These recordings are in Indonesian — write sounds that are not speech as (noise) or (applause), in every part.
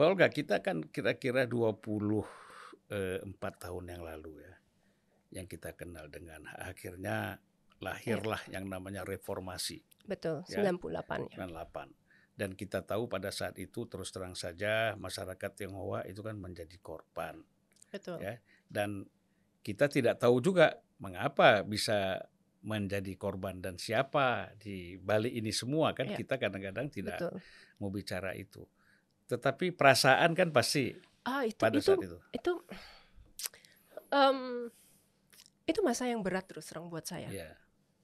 Mbak Olga, kita kan kira-kira 24 eh, tahun yang lalu ya, yang kita kenal dengan akhirnya ya. lahirlah ya. yang namanya reformasi. Betul, ya, 98. 98. Ya. Dan kita tahu pada saat itu terus terang saja masyarakat Tionghoa itu kan menjadi korban. Betul. Ya, dan kita tidak tahu juga mengapa bisa menjadi korban dan siapa di balik ini semua kan ya. kita kadang-kadang tidak Betul. mau bicara itu. Tetapi perasaan kan pasti ah, itu, pada itu, saat itu. Itu um, itu masa yang berat terus terang buat saya. Yeah. Iya.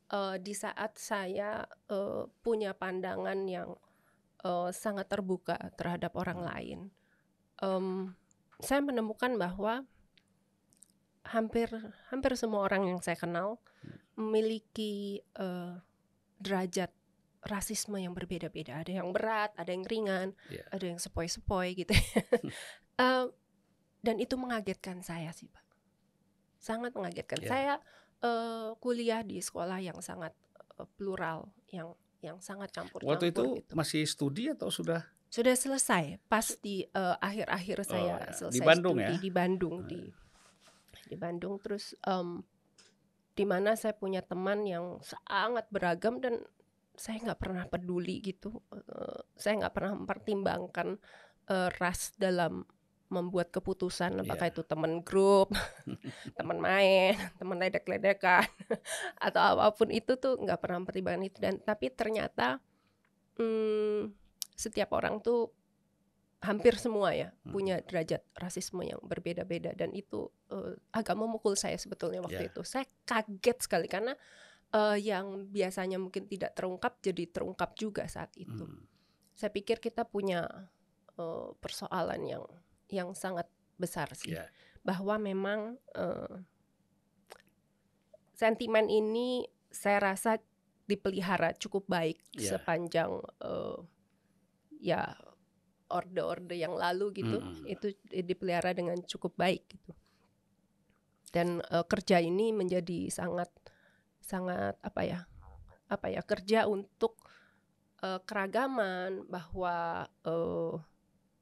Uh, di saat saya uh, punya pandangan yang uh, sangat terbuka terhadap orang hmm. lain, um, saya menemukan bahwa hampir hampir semua orang yang saya kenal hmm. memiliki uh, derajat rasisme yang berbeda-beda. Ada yang berat, ada yang ringan, yeah. ada yang sepoi-sepoi gitu. uh, (laughs) dan itu mengagetkan saya sih, Pak. Sangat mengagetkan. Yeah. Saya uh, kuliah di sekolah yang sangat uh, plural, yang yang sangat campur. Waktu itu gitu. masih studi atau sudah? Sudah selesai. Pas di eh, akhir-akhir uh, saya oh, selesai di Bandung studi ya? di Bandung iya. di di Bandung terus um, di mana saya punya teman yang sangat beragam dan saya nggak pernah peduli gitu uh, saya nggak pernah mempertimbangkan uh, ras dalam membuat keputusan apakah iya. itu teman grup, (laughs) teman main, teman ledek-ledekan atau apapun itu tuh nggak pernah mempertimbangkan itu dan tapi ternyata hmm, setiap orang tuh hampir semua ya hmm. punya derajat rasisme yang berbeda-beda dan itu uh, agak memukul saya sebetulnya waktu yeah. itu saya kaget sekali karena uh, yang biasanya mungkin tidak terungkap jadi terungkap juga saat itu. Hmm. Saya pikir kita punya uh, persoalan yang yang sangat besar sih yeah. bahwa memang uh, sentimen ini saya rasa dipelihara cukup baik yeah. sepanjang uh, ya orde-orde yang lalu gitu hmm. itu dipelihara dengan cukup baik gitu dan uh, kerja ini menjadi sangat sangat apa ya apa ya kerja untuk uh, keragaman bahwa orang eh,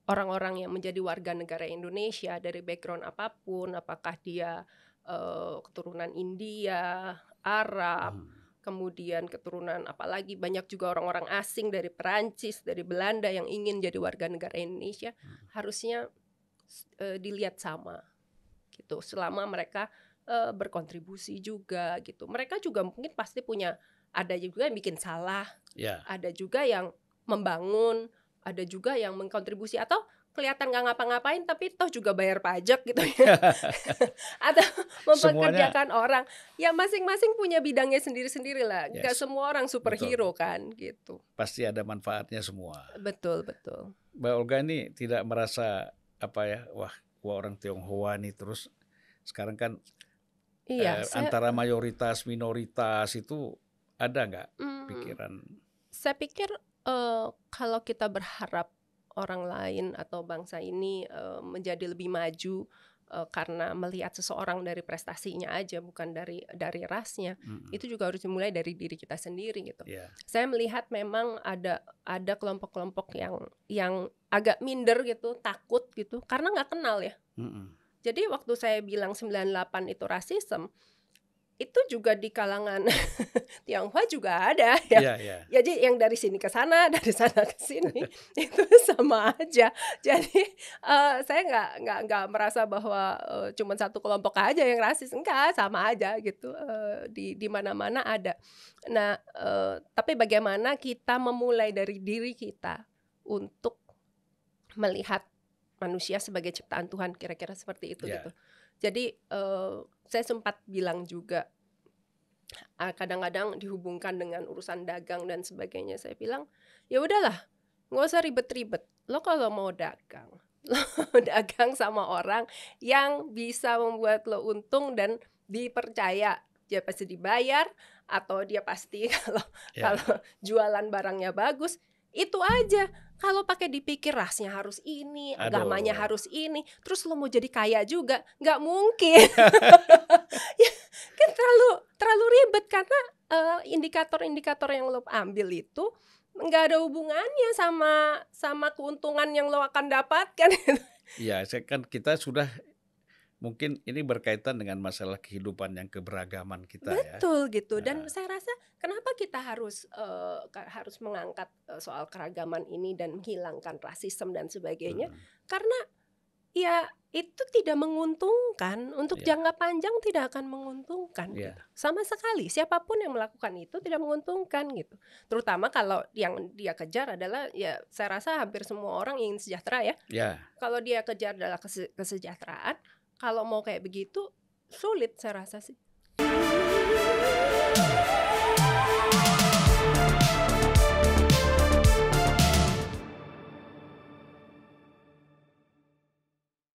orang-orang yang menjadi warga negara Indonesia dari background apapun, apakah dia uh, keturunan India, Arab, hmm. kemudian keturunan apalagi banyak juga orang-orang asing dari Perancis, dari Belanda yang ingin jadi warga negara Indonesia, hmm. harusnya uh, dilihat sama gitu selama mereka uh, berkontribusi juga gitu. Mereka juga mungkin pasti punya ada juga yang bikin salah, yeah. ada juga yang membangun, ada juga yang mengkontribusi atau kelihatan nggak ngapa-ngapain tapi toh juga bayar pajak gitu ya (laughs) (laughs) atau mempekerjakan Semuanya. orang ya masing-masing punya bidangnya sendiri-sendiri lah yes. Gak semua orang superhero kan gitu pasti ada manfaatnya semua betul betul Mbak Olga ini tidak merasa apa ya wah gua orang Tionghoa nih terus sekarang kan Iya, eh, saya, antara mayoritas minoritas itu ada nggak mm, pikiran? Saya pikir uh, kalau kita berharap orang lain atau bangsa ini uh, menjadi lebih maju uh, karena melihat seseorang dari prestasinya aja bukan dari dari rasnya, mm -hmm. itu juga harus dimulai dari diri kita sendiri gitu. Yeah. Saya melihat memang ada ada kelompok-kelompok yang yang agak minder gitu, takut gitu karena nggak kenal ya. Mm -hmm jadi waktu saya bilang 98 itu rasisme, itu juga di kalangan (laughs) Tionghoa juga ada ya. Yeah, yeah. Jadi yang dari sini ke sana, (laughs) dari sana ke sini (laughs) itu sama aja. Jadi uh, saya nggak nggak nggak merasa bahwa uh, eh, cuma satu kelompok aja yang rasis, enggak sama aja gitu uh, di di mana-mana ada. Nah, uh, tapi bagaimana kita memulai dari diri kita untuk melihat manusia sebagai ciptaan Tuhan kira-kira seperti itu yeah. gitu. Jadi uh, saya sempat bilang juga kadang ah, kadang-kadang dihubungkan dengan urusan dagang dan sebagainya. Saya bilang ya udahlah nggak usah ribet-ribet. Lo kalau mau dagang (laughs) lo dagang sama orang yang bisa membuat lo untung dan dipercaya dia pasti dibayar atau dia pasti (laughs) kalau yeah. kalau jualan barangnya bagus itu aja kalau pakai dipikir rasnya harus ini, Aduh. agamanya harus ini, terus lo mau jadi kaya juga, nggak mungkin. (laughs) (laughs) ya, kan terlalu terlalu ribet karena eh, indikator-indikator uh, yang lo ambil itu nggak ada hubungannya sama sama keuntungan yang lo akan dapatkan. (laughs) Iya, kan kita sudah mungkin ini berkaitan dengan masalah kehidupan yang keberagaman kita ya. Betul, ya. gitu. Dan nah. saya rasa kenapa kita harus uh, harus mengangkat uh, soal keragaman ini dan menghilangkan rasisme dan sebagainya? Hmm. Karena ya itu tidak menguntungkan untuk yeah. jangka panjang tidak akan menguntungkan yeah. gitu. sama sekali siapapun yang melakukan itu tidak menguntungkan gitu terutama kalau yang dia kejar adalah ya saya rasa hampir semua orang ingin sejahtera ya yeah. kalau dia kejar adalah kesejahteraan kalau mau kayak begitu sulit saya rasa sih.